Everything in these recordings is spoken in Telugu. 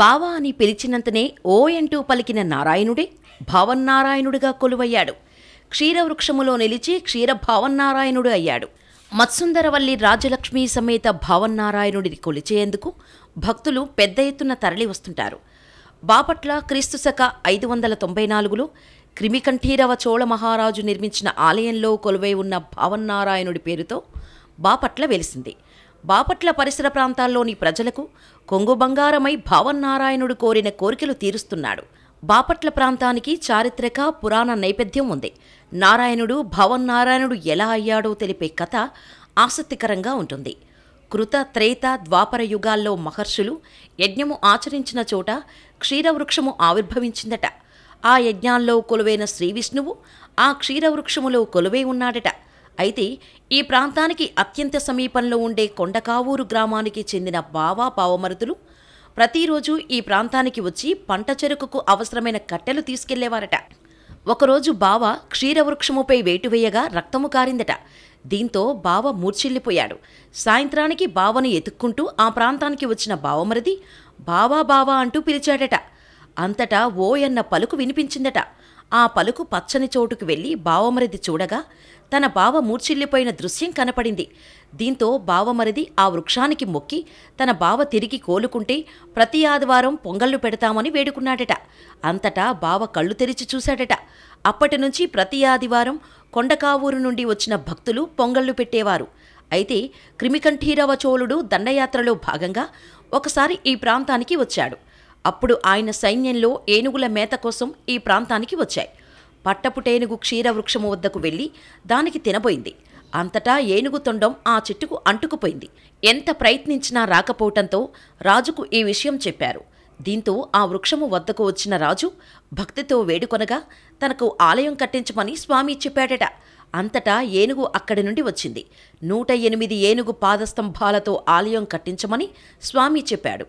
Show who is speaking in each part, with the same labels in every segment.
Speaker 1: బావా అని పిలిచినంతనే ఓ అంటూ పలికిన నారాయణుడే భావన్నారాయణుడిగా కొలువయ్యాడు క్షీరవృక్షములో నిలిచి క్షీర భావన్నారాయణుడు అయ్యాడు మత్సుందరవల్లి రాజలక్ష్మి సమేత భావన్నారాయణుడిని కొలిచేందుకు భక్తులు పెద్ద ఎత్తున తరలి వస్తుంటారు బాపట్ల క్రీస్తు శక ఐదు వందల తొంభై నాలుగులో క్రిమికంఠీరవ చోళ మహారాజు నిర్మించిన ఆలయంలో కొలువై ఉన్న భావన్నారాయణుడి పేరుతో బాపట్ల వెలిసింది బాపట్ల పరిసర ప్రాంతాల్లోని ప్రజలకు కొంగు బంగారమై భావన్నారాయణుడు కోరిన కోరికలు తీరుస్తున్నాడు బాపట్ల ప్రాంతానికి చారిత్రక పురాణ నేపథ్యం ఉంది నారాయణుడు భవన్నారాయణుడు ఎలా అయ్యాడో తెలిపే కథ ఆసక్తికరంగా ఉంటుంది కృత త్రేత ద్వాపర యుగాల్లో మహర్షులు యజ్ఞము ఆచరించిన చోట క్షీరవృక్షము ఆవిర్భవించిందట ఆ యజ్ఞాల్లో కొలువైన శ్రీవిష్ణువు ఆ క్షీరవృక్షములో కొలువై ఉన్నాడట అయితే ఈ ప్రాంతానికి అత్యంత సమీపంలో ఉండే కొండకావూరు గ్రామానికి చెందిన బావా బావమరుదులు ప్రతిరోజు ఈ ప్రాంతానికి వచ్చి పంట చెరుకుకు అవసరమైన కట్టెలు తీసుకెళ్లేవారట ఒకరోజు బావ క్షీరవృక్షముపై వేటువేయగా రక్తము కారిందట దీంతో బావ మూర్చిల్లిపోయాడు సాయంత్రానికి బావను ఎతుక్కుంటూ ఆ ప్రాంతానికి వచ్చిన బావమరిది బావా బావా అంటూ పిలిచాడట అంతటా ఓయన్న పలుకు వినిపించిందట ఆ పలుకు పచ్చని చోటుకు వెళ్ళి బావమరిది చూడగా తన బావ మూర్చిల్లిపోయిన దృశ్యం కనపడింది దీంతో బావమరిది ఆ వృక్షానికి మొక్కి తన బావ తిరిగి కోలుకుంటే ప్రతి ఆదివారం పొంగళ్ళు పెడతామని వేడుకున్నాడట అంతటా బావ కళ్ళు తెరిచి చూశాడట అప్పటి నుంచి ప్రతి ఆదివారం కొండకావూరు నుండి వచ్చిన భక్తులు పొంగళ్ళు పెట్టేవారు అయితే క్రిమికంఠీరవ చోళుడు దండయాత్రలో భాగంగా ఒకసారి ఈ ప్రాంతానికి వచ్చాడు అప్పుడు ఆయన సైన్యంలో ఏనుగుల మేత కోసం ఈ ప్రాంతానికి వచ్చాయి పట్టపుటేనుగు క్షీరవృక్షము వద్దకు వెళ్ళి దానికి తినబోయింది అంతటా ఏనుగు తొండం ఆ చెట్టుకు అంటుకుపోయింది ఎంత ప్రయత్నించినా రాకపోవటంతో రాజుకు ఈ విషయం చెప్పారు దీంతో ఆ వృక్షము వద్దకు వచ్చిన రాజు భక్తితో వేడుకొనగా తనకు ఆలయం కట్టించమని స్వామి చెప్పాడట అంతటా ఏనుగు అక్కడి నుండి వచ్చింది నూట ఎనిమిది ఏనుగు పాదస్తంభాలతో ఆలయం కట్టించమని స్వామి చెప్పాడు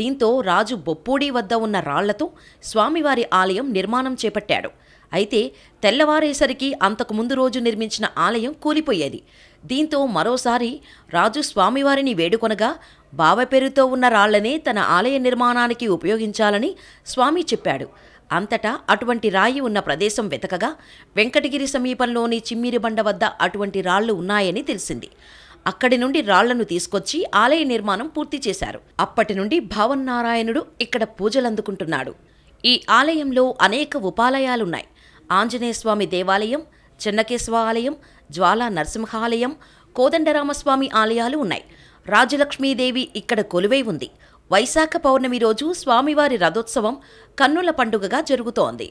Speaker 1: దీంతో రాజు బొప్పూడి వద్ద ఉన్న రాళ్లతో స్వామివారి ఆలయం నిర్మాణం చేపట్టాడు అయితే తెల్లవారేసరికి అంతకుముందు రోజు నిర్మించిన ఆలయం కూలిపోయేది దీంతో మరోసారి రాజు స్వామివారిని వేడుకొనగా బావ పేరుతో ఉన్న రాళ్లనే తన ఆలయ నిర్మాణానికి ఉపయోగించాలని స్వామి చెప్పాడు అంతటా అటువంటి రాయి ఉన్న ప్రదేశం వెతకగా వెంకటగిరి సమీపంలోని చిమ్మిరిబండ వద్ద అటువంటి రాళ్లు ఉన్నాయని తెలిసింది అక్కడి నుండి రాళ్లను తీసుకొచ్చి ఆలయ నిర్మాణం పూర్తి చేశారు అప్పటి నుండి భావన్నారాయణుడు ఇక్కడ పూజలందుకుంటున్నాడు ఈ ఆలయంలో అనేక ఉపాలయాలున్నాయి ఆంజనేయస్వామి దేవాలయం చెన్నకేశ్వ ఆలయం జ్వాలా నరసింహాలయం కోదండరామస్వామి ఆలయాలు ఉన్నాయి రాజలక్ష్మీదేవి ఇక్కడ కొలువై ఉంది వైశాఖ పౌర్ణమి రోజు స్వామివారి రథోత్సవం కన్నుల పండుగగా జరుగుతోంది